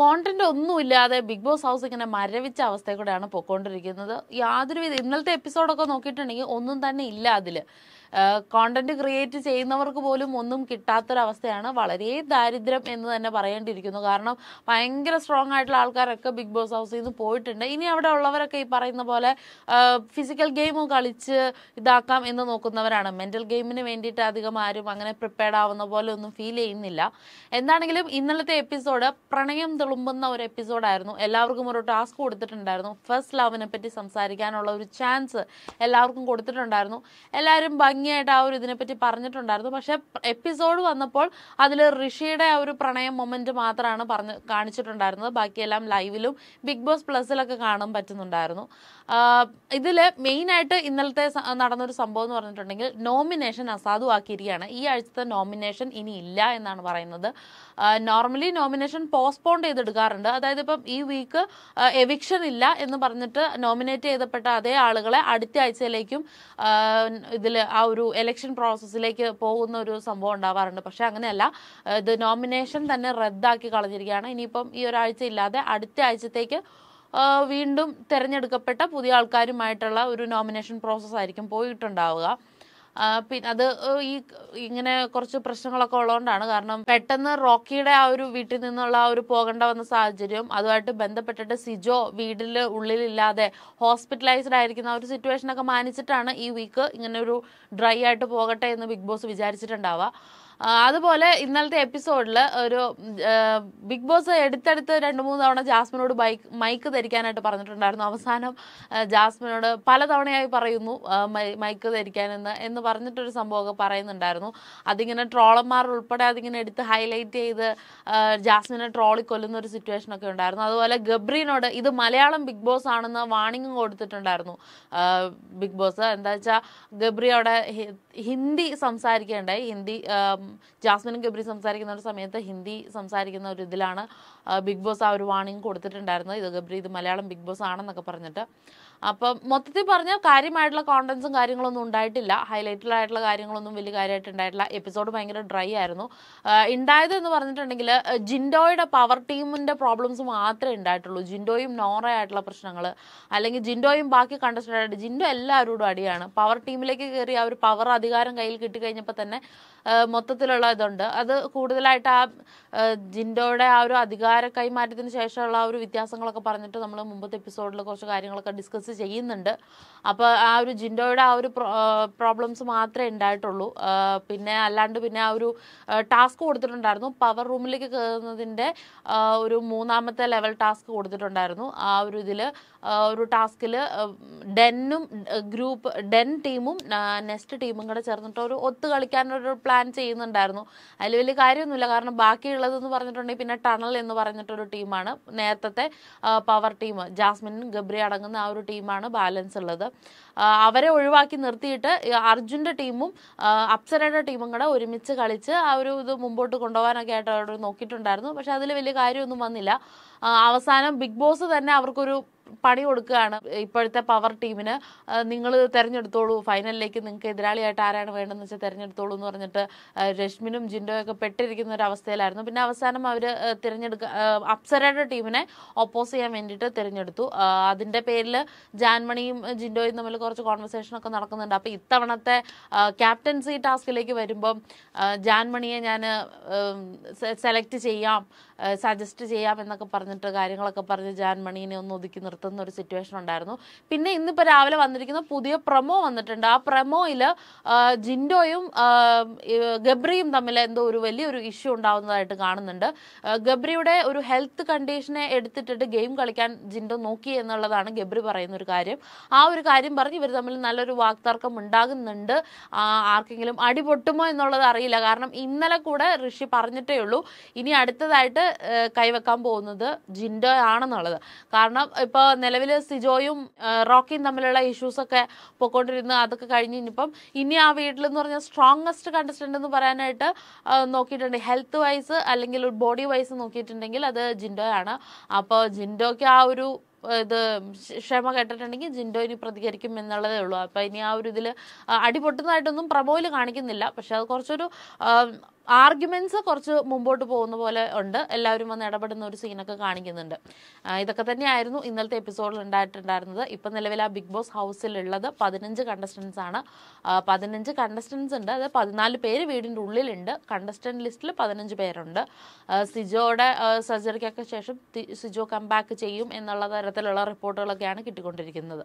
content ഒന്നുമില്ലാതെ big boss house ഇങ്ങനെ മരവിച്ച അവസ്ഥയിൽ കൂടെയാണ് പോയിക്കൊണ്ടിരിക്കുന്നത് യാതൊരുവിധ ഇന്നലത്തെ എപ്പിസോഡൊക്കെ നോക്കിയിട്ടുണ്ടെങ്കിൽ ഒന്നും തന്നെ ഇല്ല അതില് കോണ്ടന്റ് ക്രിയേറ്റ് ചെയ്യുന്നവർക്ക് പോലും ഒന്നും കിട്ടാത്തൊരവസ്ഥയാണ് വളരെ ദാരിദ്ര്യം എന്ന് തന്നെ പറയേണ്ടിയിരിക്കുന്നു കാരണം ഭയങ്കര സ്ട്രോങ് ആയിട്ടുള്ള ആൾക്കാരൊക്കെ ബിഗ് ബോസ് ഹൗസിൽ നിന്ന് പോയിട്ടുണ്ട് ഇനി അവിടെ ഉള്ളവരൊക്കെ ഈ പറയുന്ന പോലെ ഫിസിക്കൽ ഗെയിമും കളിച്ച് ഇതാക്കാം എന്ന് നോക്കുന്നവരാണ് മെന്റൽ ഗെയിമിന് വേണ്ടിയിട്ട് അധികം ആരും അങ്ങനെ പ്രിപ്പയർഡ് ആവുന്ന പോലെ ഒന്നും ഫീൽ ചെയ്യുന്നില്ല എന്താണെങ്കിലും ഇന്നലത്തെ എപ്പിസോഡ് പ്രണയം തുളുമ്പുന്ന ഒരു എപ്പിസോഡായിരുന്നു എല്ലാവർക്കും ഒരു ടാസ്ക് കൊടുത്തിട്ടുണ്ടായിരുന്നു ഫസ്റ്റ് ലവിനെ പറ്റി സംസാരിക്കാനുള്ള ഒരു ചാൻസ് എല്ലാവർക്കും കൊടുത്തിട്ടുണ്ടായിരുന്നു എല്ലാവരും ഭംഗി ഭംഗിയായിട്ട് ആ ഒരു ഇതിനെപ്പറ്റി പറഞ്ഞിട്ടുണ്ടായിരുന്നു പക്ഷെ എപ്പിസോഡ് വന്നപ്പോൾ അതിൽ ഋഷിയുടെ ആ ഒരു പ്രണയം മൊമെന്റ് മാത്രമാണ് പറഞ്ഞ് കാണിച്ചിട്ടുണ്ടായിരുന്നത് ബാക്കിയെല്ലാം ലൈവിലും ബിഗ് ബോസ് പ്ലസിലൊക്കെ കാണാൻ പറ്റുന്നുണ്ടായിരുന്നു ഇതിൽ മെയിനായിട്ട് ഇന്നലത്തെ നടന്നൊരു സംഭവം എന്ന് പറഞ്ഞിട്ടുണ്ടെങ്കിൽ നോമിനേഷൻ അസാധുവാക്കിയിരിക്കുകയാണ് ഈ ആഴ്ചത്തെ നോമിനേഷൻ ഇനി ഇല്ല എന്നാണ് പറയുന്നത് നോർമലി നോമിനേഷൻ പോസ്റ്റ്പോൺ ചെയ്തെടുക്കാറുണ്ട് അതായത് ഇപ്പം ഈ വീക്ക് എവിക്ഷൻ ഇല്ല എന്ന് പറഞ്ഞിട്ട് നോമിനേറ്റ് ചെയ്തപ്പെട്ട അതേ ആളുകളെ അടുത്ത ആഴ്ചയിലേക്കും ഇതിൽ ആ ഒരു എലക്ഷൻ പ്രോസസ്സിലേക്ക് പോകുന്ന ഒരു സംഭവം ഉണ്ടാവാറുണ്ട് പക്ഷെ അങ്ങനെയല്ല ഇത് നോമിനേഷൻ തന്നെ റദ്ദാക്കി കളഞ്ഞിരിക്കുകയാണ് ഇനിയിപ്പം ഈ ഒരാഴ്ച ഇല്ലാതെ അടുത്ത ആഴ്ചത്തേക്ക് വീണ്ടും തിരഞ്ഞെടുക്കപ്പെട്ട പുതിയ ആൾക്കാരുമായിട്ടുള്ള ഒരു നോമിനേഷൻ പ്രോസസ്സായിരിക്കും പോയിട്ടുണ്ടാവുക പിന്നെ അത് ഈ ഇങ്ങനെ കുറച്ച് പ്രശ്നങ്ങളൊക്കെ ഉള്ളതുകൊണ്ടാണ് കാരണം പെട്ടെന്ന് റോക്കിയുടെ ആ ഒരു വീട്ടിൽ നിന്നുള്ള ആ ഒരു പോകേണ്ട വന്ന സാഹചര്യം അതുമായിട്ട് ബന്ധപ്പെട്ടിട്ട് സിജോ വീടിൽ ഉള്ളിലില്ലാതെ ഹോസ്പിറ്റലൈസ്ഡ് ആയിരിക്കുന്ന ഒരു സിറ്റുവേഷനൊക്കെ മാനിച്ചിട്ടാണ് ഈ വീക്ക് ഇങ്ങനെ ഒരു ഡ്രൈ ആയിട്ട് പോകട്ടെ എന്ന് ബിഗ് ബോസ് വിചാരിച്ചിട്ടുണ്ടാവുക അതുപോലെ ഇന്നലത്തെ എപ്പിസോഡിൽ ഒരു ബിഗ് ബോസ് എടുത്തെടുത്ത് രണ്ട് മൂന്ന് തവണ ജാസ്മിനോട് ബൈക്ക് മൈക്ക് ധരിക്കാനായിട്ട് പറഞ്ഞിട്ടുണ്ടായിരുന്നു അവസാനം ജാസ്മിനോട് പലതവണയായി പറയുന്നു മൈക്ക് ധരിക്കാനെന്ന് എന്ന് പറഞ്ഞിട്ടൊരു സംഭവമൊക്കെ പറയുന്നുണ്ടായിരുന്നു അതിങ്ങനെ ട്രോളന്മാർ ഉൾപ്പെടെ അതിങ്ങനെ എടുത്ത് ഹൈലൈറ്റ് ചെയ്ത് ജാസ്മിനെ ട്രോളി കൊല്ലുന്ന ഒരു സിറ്റുവേഷൻ ഒക്കെ ഉണ്ടായിരുന്നു അതുപോലെ ഗബ്രീനോട് ഇത് മലയാളം ബിഗ് ബോസ് ആണെന്ന് വാണിംഗ് കൊടുത്തിട്ടുണ്ടായിരുന്നു ബിഗ് ബോസ് എന്താ വെച്ചാൽ ഗബ്രിയോടെ ഹിന്ദി സംസാരിക്കേണ്ടായി ഹിന്ദി ജാസ്മിനും ഗബ്രി സംസാരിക്കുന്ന ഒരു സമയത്ത് ഹിന്ദി സംസാരിക്കുന്ന ഒരു ഇതിലാണ് ബിഗ് ബോസ് ആ ഒരു വാണിംഗ് കൊടുത്തിട്ടുണ്ടായിരുന്നത് ഇത് ഗബ്രി ഇത് മലയാളം ബിഗ് ബോസ് ആണെന്നൊക്കെ പറഞ്ഞിട്ട് അപ്പം മൊത്തത്തിൽ പറഞ്ഞാൽ കാര്യമായിട്ടുള്ള കോണ്ടൻസും കാര്യങ്ങളൊന്നും ഉണ്ടായിട്ടില്ല ഹൈലൈറ്റഡായിട്ടുള്ള കാര്യങ്ങളൊന്നും വലിയ കാര്യമായിട്ട് ഉണ്ടായിട്ടില്ല എപ്പിസോഡ് ഭയങ്കര ഡ്രൈ ആയിരുന്നു ഉണ്ടായത് എന്ന് പറഞ്ഞിട്ടുണ്ടെങ്കിൽ ജിൻഡോയുടെ പവർ ടീമിൻ്റെ പ്രോബ്ലംസ് മാത്രമേ ഉണ്ടായിട്ടുള്ളൂ ജിൻഡോയും നോറയായിട്ടുള്ള പ്രശ്നങ്ങൾ അല്ലെങ്കിൽ ജിൻഡോയും ബാക്കി കണ്ടസ്റ്റൻ്റായിട്ട് ജിൻഡോ എല്ലാവരോടും അടിയാണ് പവർ ടീമിലേക്ക് കയറി ആ ഒരു പവർ അധികാരം കയ്യിൽ കിട്ടിക്കഴിഞ്ഞപ്പോൾ തന്നെ മൊത്തത്തിലുള്ള ഇതുണ്ട് അത് കൂടുതലായിട്ട് ആ ജിൻഡോയുടെ ആ ഒരു അധികാര കൈമാറ്റത്തിന് ശേഷമുള്ള ആ ഒരു വ്യത്യാസങ്ങളൊക്കെ പറഞ്ഞിട്ട് നമ്മൾ മുമ്പത്തെ എപ്പിസോഡിൽ കുറച്ച് കാര്യങ്ങളൊക്കെ ഡിസ്കസ് ഫോക്കസ് ചെയ്യുന്നുണ്ട് അപ്പോൾ ആ ഒരു ജിൻഡോയുടെ ആ ഒരു പ്രോബ്ലംസ് മാത്രമേ ഉണ്ടായിട്ടുള്ളൂ പിന്നെ അല്ലാണ്ട് പിന്നെ ആ ഒരു ടാസ്ക് കൊടുത്തിട്ടുണ്ടായിരുന്നു പവർ റൂമിലേക്ക് കയറുന്നതിൻ്റെ ഒരു മൂന്നാമത്തെ ലെവൽ ടാസ്ക് കൊടുത്തിട്ടുണ്ടായിരുന്നു ആ ഒരു ഇതിൽ ഒരു ടാസ്കിൽ ഡെന്നും ഗ്രൂപ്പ് ഡെൻ ടീമും നെക്സ്റ്റ് ടീമും കൂടെ ചേർന്നിട്ട് ഒരു ഒത്തു കളിക്കാനൊരു പ്ലാൻ ചെയ്യുന്നുണ്ടായിരുന്നു അതിൽ വലിയ കാര്യമൊന്നുമില്ല കാരണം ബാക്കിയുള്ളതെന്ന് പറഞ്ഞിട്ടുണ്ടെങ്കിൽ പിന്നെ ടണൽ എന്ന് പറഞ്ഞിട്ടൊരു ടീമാണ് നേരത്തെ പവർ ടീം ജാസ്മിനും ഗബ്രി അടങ്ങുന്ന ആ ഒരു ടീം ടീമാണ് ബാലൻസ് ഉള്ളത് അവരെ ഒഴിവാക്കി നിർത്തിയിട്ട് അർജുൻ്റെ ടീമും അപ്സരയുടെ ടീമും കൂടെ ഒരുമിച്ച് കളിച്ച് ആ ഒരു ഇത് മുമ്പോട്ട് കൊണ്ടുപോകാനൊക്കെ ആയിട്ട് അവർ നോക്കിയിട്ടുണ്ടായിരുന്നു പക്ഷെ അതിൽ വലിയ കാര്യമൊന്നും വന്നില്ല അവസാനം ബിഗ് ബോസ് തന്നെ അവർക്കൊരു പണി കൊടുക്കുകയാണ് ഇപ്പോഴത്തെ പവർ ടീമിന് നിങ്ങൾ തിരഞ്ഞെടുത്തോളൂ ഫൈനലിലേക്ക് നിങ്ങൾക്ക് എതിരാളിയായിട്ട് ആരാണ് വേണ്ടതെന്ന് വെച്ചാൽ തിരഞ്ഞെടുത്തോളൂ എന്ന് പറഞ്ഞിട്ട് രശ്മിനും ജിൻഡോയൊക്കെ പെട്ടിരിക്കുന്ന ഒരു അവസ്ഥയിലായിരുന്നു പിന്നെ അവസാനം അവർ തിരഞ്ഞെടുക്കുക അപ്സരയുടെ ടീമിനെ ഒപ്പോസ് ചെയ്യാൻ വേണ്ടിയിട്ട് തിരഞ്ഞെടുത്തു അതിൻ്റെ പേരിൽ ജാൻമണിയും ജിൻഡോയും തമ്മിൽ കുറച്ച് കോൺവെർസേഷനൊക്കെ നടക്കുന്നുണ്ട് അപ്പോൾ ഇത്തവണത്തെ ക്യാപ്റ്റൻസി ടാസ്കിലേക്ക് വരുമ്പം ജാൻമണിയെ ഞാൻ സെലക്ട് ചെയ്യാം സജസ്റ്റ് ചെയ്യാം എന്നൊക്കെ പറഞ്ഞിട്ട് കാര്യങ്ങളൊക്കെ പറഞ്ഞ് ജാൻമണീനെ ഒന്ന് ഒതുക്കി നിർത്തുന്ന ഒരു സിറ്റുവേഷൻ ഉണ്ടായിരുന്നു പിന്നെ ഇന്നിപ്പോൾ രാവിലെ വന്നിരിക്കുന്ന പുതിയ പ്രമോ വന്നിട്ടുണ്ട് ആ പ്രമോയിൽ ജിൻഡോയും ഗബ്രിയും തമ്മിൽ എന്തോ ഒരു വലിയൊരു ഇഷ്യൂ ഉണ്ടാവുന്നതായിട്ട് കാണുന്നുണ്ട് ഗബ്രിയുടെ ഒരു ഹെൽത്ത് കണ്ടീഷനെ എടുത്തിട്ടിട്ട് ഗെയിം കളിക്കാൻ ജിൻഡോ നോക്കി എന്നുള്ളതാണ് ഗബ്രി പറയുന്ന ഒരു കാര്യം ആ ഒരു കാര്യം പറഞ്ഞ് ഇവർ തമ്മിൽ നല്ലൊരു വാക്തർക്കം ഉണ്ടാകുന്നുണ്ട് ആർക്കെങ്കിലും അടിപൊട്ടുമോ എന്നുള്ളത് അറിയില്ല കാരണം ഇന്നലെ കൂടെ ഋഷി പറഞ്ഞിട്ടേ ഉള്ളൂ ഇനി അടുത്തതായിട്ട് കൈവെക്കാൻ പോകുന്നത് ജിൻഡോ ആണെന്നുള്ളത് കാരണം ഇപ്പൊ നിലവിൽ സിജോയും റോക്കിയും തമ്മിലുള്ള ഇഷ്യൂസൊക്കെ പോയിക്കൊണ്ടിരുന്നു അതൊക്കെ കഴിഞ്ഞ് ഇനിയിപ്പം ഇനി ആ വീട്ടിൽ എന്ന് പറഞ്ഞാൽ സ്ട്രോങ്ങസ്റ്റ് കണ്ടസ്റ്റൻ്റ് എന്ന് പറയാനായിട്ട് നോക്കിയിട്ടുണ്ട് ഹെൽത്ത് വൈസ് അല്ലെങ്കിൽ ബോഡി വൈസ് നോക്കിയിട്ടുണ്ടെങ്കിൽ അത് ജിൻഡോയാണ് അപ്പോൾ ജിൻഡോയ്ക്ക് ആ ഒരു ഇത് ക്ഷമ കേട്ടിട്ടുണ്ടെങ്കിൽ ജിൻഡോ ഇനി പ്രതികരിക്കും എന്നുള്ളതേ ഉള്ളൂ അപ്പോൾ ഇനി ആ ഒരു ഇതിൽ അടിപൊട്ടുന്നതായിട്ടൊന്നും പ്രമോയിൽ കാണിക്കുന്നില്ല പക്ഷെ അത് കുറച്ചൊരു ആർഗ്യുമെന്റ്സ് കുറച്ച് മുമ്പോട്ട് പോകുന്ന പോലെ ഉണ്ട് എല്ലാവരും വന്ന് ഇടപെടുന്ന ഒരു സീനൊക്കെ കാണിക്കുന്നുണ്ട് ഇതൊക്കെ തന്നെയായിരുന്നു ഇന്നലത്തെ എപ്പിസോഡിൽ ഉണ്ടായിട്ടുണ്ടായിരുന്നത് ഇപ്പം നിലവിൽ ആ ബിഗ് ബോസ് ഉള്ളത് പതിനഞ്ച് കണ്ടസ്റ്റൻസ് ആണ് പതിനഞ്ച് കണ്ടസ്റ്റൻസ് ഉണ്ട് അത് പതിനാല് പേര് വീടിൻ്റെ ഉള്ളിലുണ്ട് കണ്ടസ്റ്റൻറ്റ് ലിസ്റ്റിൽ പതിനഞ്ച് പേരുണ്ട് സിജോയുടെ സർജറിക്കൊക്കെ ശേഷം സിജോ കംബാക്ക് ചെയ്യും എന്നുള്ള തരത്തിലുള്ള റിപ്പോർട്ടുകളൊക്കെയാണ് കിട്ടിക്കൊണ്ടിരിക്കുന്നത്